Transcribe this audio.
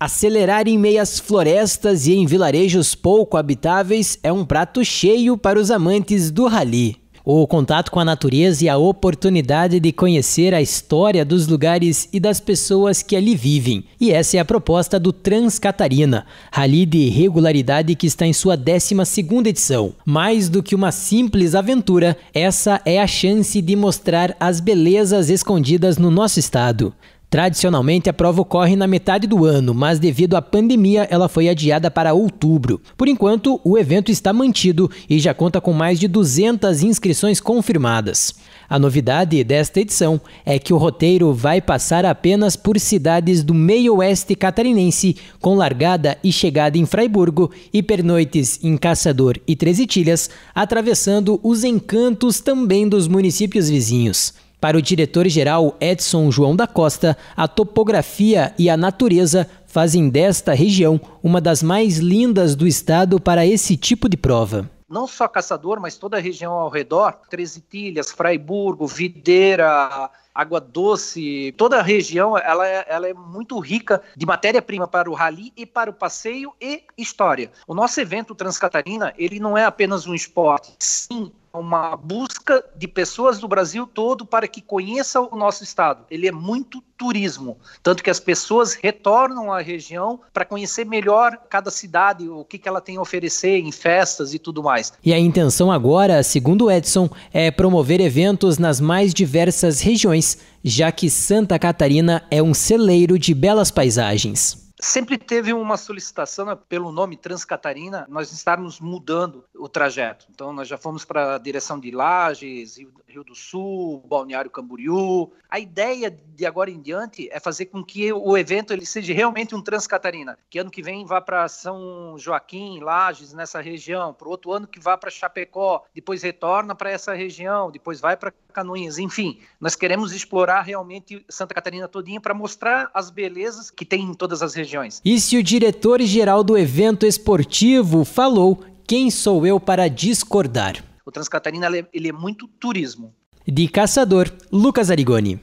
Acelerar em meias florestas e em vilarejos pouco habitáveis é um prato cheio para os amantes do rally. O contato com a natureza e a oportunidade de conhecer a história dos lugares e das pessoas que ali vivem. E essa é a proposta do Transcatarina, rally de regularidade que está em sua 12ª edição. Mais do que uma simples aventura, essa é a chance de mostrar as belezas escondidas no nosso estado. Tradicionalmente, a prova ocorre na metade do ano, mas devido à pandemia, ela foi adiada para outubro. Por enquanto, o evento está mantido e já conta com mais de 200 inscrições confirmadas. A novidade desta edição é que o roteiro vai passar apenas por cidades do meio-oeste catarinense, com largada e chegada em Fraiburgo e pernoites em Caçador e Três Tilhas, atravessando os encantos também dos municípios vizinhos. Para o diretor-geral Edson João da Costa, a topografia e a natureza fazem desta região uma das mais lindas do estado para esse tipo de prova não só Caçador, mas toda a região ao redor, Tresitilhas, Tilhas, Fraiburgo, Videira, Água Doce, toda a região ela é, ela é muito rica de matéria-prima para o rally e para o passeio e história. O nosso evento Transcatarina, ele não é apenas um esporte, sim, uma busca de pessoas do Brasil todo para que conheçam o nosso estado. Ele é muito turismo, tanto que as pessoas retornam à região para conhecer melhor cada cidade, o que, que ela tem a oferecer em festas e tudo mais. E a intenção agora, segundo Edson, é promover eventos nas mais diversas regiões, já que Santa Catarina é um celeiro de belas paisagens sempre teve uma solicitação né, pelo nome Transcatarina, nós estarmos mudando o trajeto. Então, nós já fomos para a direção de Lages, Rio, Rio, do Sul, Balneário Camboriú. A ideia de agora em diante é fazer com que o evento ele seja realmente um Transcatarina, que ano que vem vá para São Joaquim, Lages, nessa região, para o outro ano que vá para Chapecó, depois retorna para essa região, depois vai para Canoinhas. Enfim, nós queremos explorar realmente Santa Catarina todinha para mostrar as belezas que tem em todas as regiões. E se o diretor-geral do evento esportivo falou quem sou eu para discordar? O Transcatarina ele é, é muito turismo. De caçador, Lucas Arigoni.